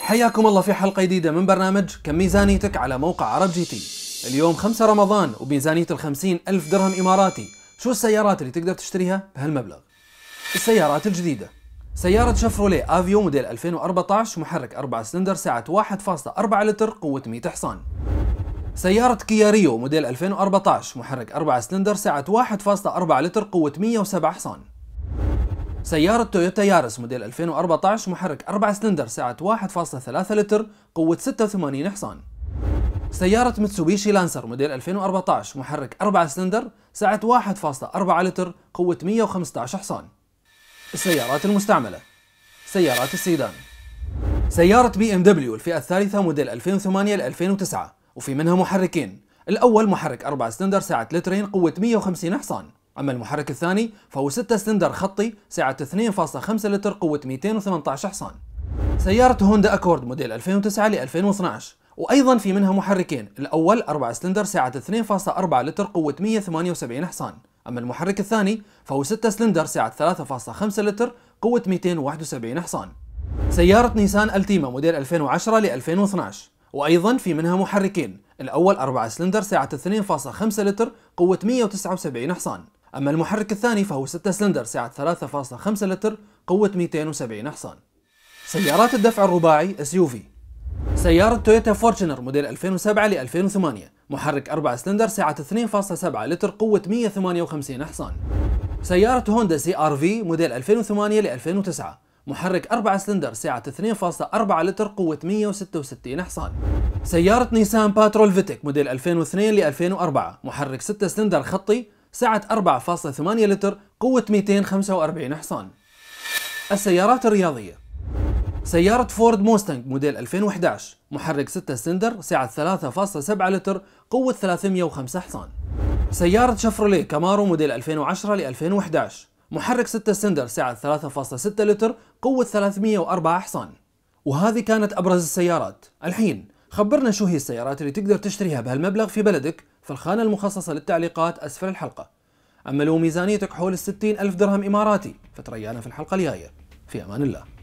حياكم الله في حلقة جديدة من برنامج كم ميزانيتك على موقع عرب جي تي اليوم 5 رمضان وميزانية الخمسين ألف درهم إماراتي شو السيارات اللي تقدر تشتريها بهالمبلغ السيارات الجديدة سيارة شفروليه افيو موديل 2014 محرك 4 سلندر سعة 1.4 لتر قوة 100 حصان سيارة كيا ريو موديل 2014 محرك 4 سلندر سعة 1.4 لتر قوة 107 حصان سيارة تويوتا يارس موديل 2014 محرك 4 سلندر سعة 1.3 لتر قوة 86 حصان سيارة متسوبيشي لانسر موديل 2014 محرك 4 سلندر سعة 1.4 لتر قوة 115 حصان السيارات المستعملة سيارات السيدان سيارة بي ام دبليو الفئة الثالثة موديل 2008 ل 2009 وفي منها محركين الأول محرك 4 سلندر سعة لترين قوة 150 حصان أما المحرك الثاني فهو 6 سلندر خطي سعة 2.5 لتر قوة 218 حصان سيارة هوندا أكورد موديل 2009 ل 2012 وأيضا في منها محركين الأول 4 سلندر سعة 2.4 لتر قوة 178 حصان أما المحرك الثاني فهو 6 سلندر سعة 3.5 لتر قوة 271 حصان سيارة نيسان التيما موديل 2010 ل 2012 وأيضا في منها محركين الأول 4 سلندر سعة 2.5 لتر قوة 179 حصان أما المحرك الثاني فهو 6 سلندر سعة 3.5 لتر قوة 270 حصان سيارات الدفع الرباعي SUV سيارة تويوتا فورتشنر موديل 2007 ل 2008 محرك 4 سلندر سعة 2.7 لتر قوة 158 حصان سيارة هوندا سي ار في موديل 2008 ل 2009 محرك 4 سلندر سعة 2.4 لتر قوة 166 حصان سيارة نيسان باترول فيتك موديل 2002 ل 2004 محرك 6 سلندر خطي سعة 4.8 لتر قوة 245 حصان السيارات الرياضية سيارة فورد موستنج موديل 2011 محرك 6 سلندر سعة 3.7 لتر قوة 305 حصان سيارة شفروليه كامارو موديل 2010 ل 2011 محرك 6 سندر سعة 3.6 لتر قوة 304 حصان وهذه كانت أبرز السيارات الحين خبرنا شو هي السيارات اللي تقدر تشتريها بهالمبلغ في بلدك في الخانة المخصصة للتعليقات أسفل الحلقة أما لو ميزانيتك حول الستين ألف درهم إماراتي فتريانا في الحلقة الجاية في أمان الله